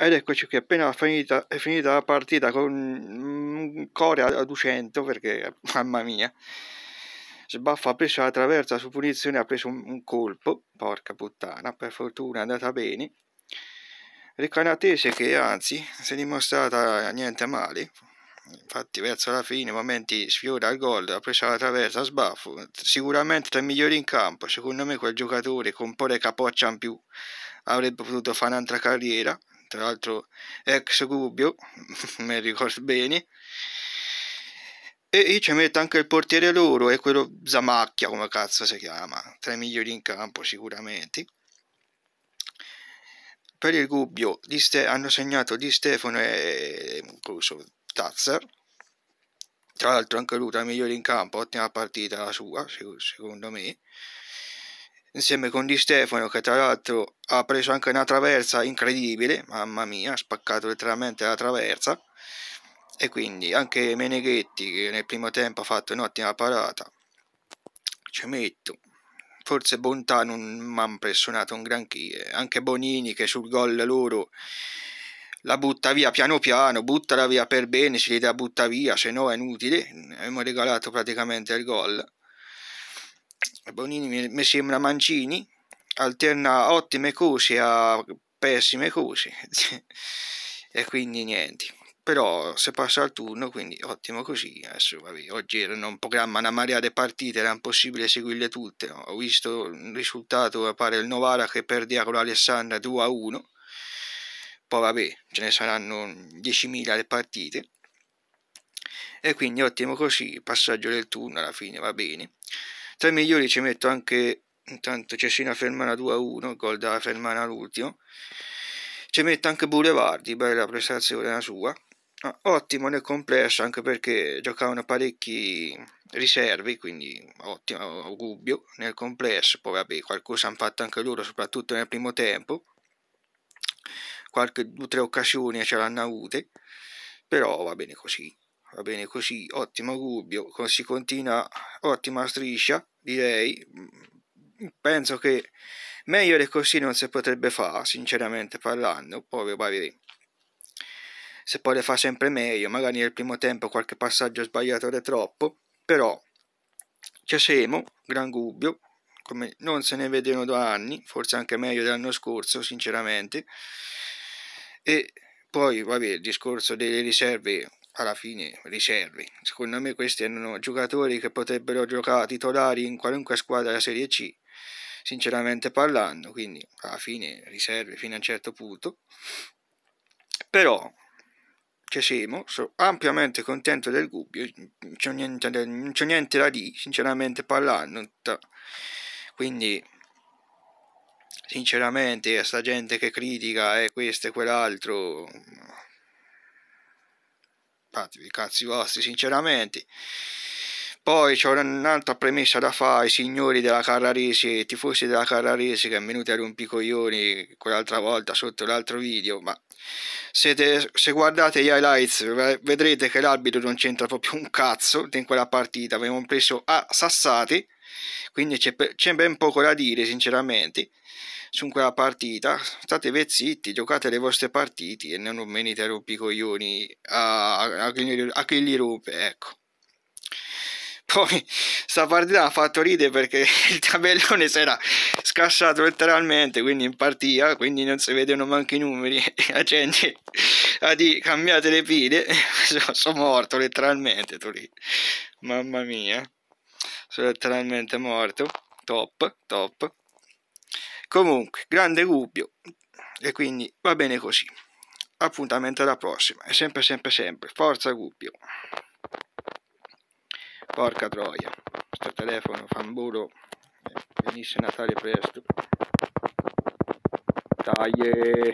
Ed eccoci qui, appena finita, è finita la partita con un core 200, perché mamma mia, sbaffa ha preso la traversa su punizione, ha preso un, un colpo, porca puttana, per fortuna è andata bene. Ricanatese che anzi si è dimostrata niente male, infatti verso la fine, momenti sfiora il gol, ha preso la traversa, sbaffo, sicuramente tra i migliori in campo, secondo me quel giocatore con un po' di capoccia in più avrebbe potuto fare un'altra carriera tra l'altro ex Gubbio, me ricordo bene. E lì ci mette anche il portiere loro e quello Zamacchia, come cazzo si chiama, tra i migliori in campo sicuramente. Per il Gubbio Ste- hanno segnato Di Stefano e incluso Tazzar. Tra l'altro anche lui tra i migliori in campo, ottima partita la sua, secondo me insieme con Di Stefano che tra l'altro ha preso anche una traversa incredibile, mamma mia, ha spaccato letteralmente la traversa e quindi anche Meneghetti che nel primo tempo ha fatto un'ottima parata, ci metto, forse Bontà non mi ha impressionato un granché, anche Bonini che sul gol loro la butta via piano piano, buttala via per bene, se li dà butta via, se no è inutile, abbiamo regalato praticamente il gol eh, Bonini mi sembra Mancini, alterna ottime cose a pessime cose e quindi niente però se passa al turno quindi ottimo così adesso vabbè, oggi era un programma una marea di partite era impossibile seguirle tutte no? ho visto un risultato pare il Novara che perdeva con l'Alessandra 2 a 1 poi vabbè ce ne saranno 10.000 le partite e quindi ottimo così passaggio del turno alla fine va bene tra i cioè, migliori ci metto anche, intanto Cecina Fermana 2-1, a gol da Fermana l'ultimo Ci metto anche Boulevardi bella prestazione la sua. Ah, ottimo nel complesso anche perché giocavano parecchi riservi, quindi ottimo Gubbio nel complesso. Poi vabbè, qualcosa hanno fatto anche loro, soprattutto nel primo tempo. Qualche due o tre occasioni ce l'hanno avute, però va bene così va bene così, ottimo Gubbio, così continua, ottima striscia, direi, mm, penso che meglio di così non si potrebbe fare, sinceramente parlando, poi magari se poi le fa sempre meglio, magari nel primo tempo qualche passaggio sbagliato è troppo, però ci siamo, gran Gubbio, come non se ne vedono da anni, forse anche meglio dell'anno scorso, sinceramente, e poi vabbè, il discorso delle riserve alla fine riserve. Secondo me questi erano giocatori che potrebbero giocare titolari in qualunque squadra della Serie C, sinceramente parlando, quindi alla fine riserve fino a un certo punto. Però ci siamo, sono ampiamente contento del Gubbio, non c'è niente, da dire, sinceramente parlando. Quindi, sinceramente, a sta gente che critica e eh, questo e quell'altro fatevi i cazzi vostri sinceramente poi c'è un'altra premessa da fare ai signori della Carrarese, ai tifosi della Carrarese che è venuti a rompicoglioni quell'altra volta sotto l'altro video, ma siete, se guardate gli highlights vedrete che l'arbitro non c'entra proprio un cazzo in quella partita, avevamo preso a sassati, quindi c'è ben poco da dire sinceramente su quella partita. Statevi zitti, giocate le vostre partite e non venite a rompicoglioni a, a, a, a chi li rompe, ecco. Poi sta partita ha fatto ridere perché il tabellone si era scassato letteralmente, quindi in partita, quindi non si vedono manco i numeri. La gente ha di cambiate le pile, sono, sono morto letteralmente, Torino. Mamma mia, sono letteralmente morto. Top, top. Comunque, grande Gubbio. E quindi va bene così. Appuntamento alla prossima. è sempre, sempre, sempre. Forza Gubbio. Porca troia, sto telefono fa un burro, venisse Natale presto. Dai!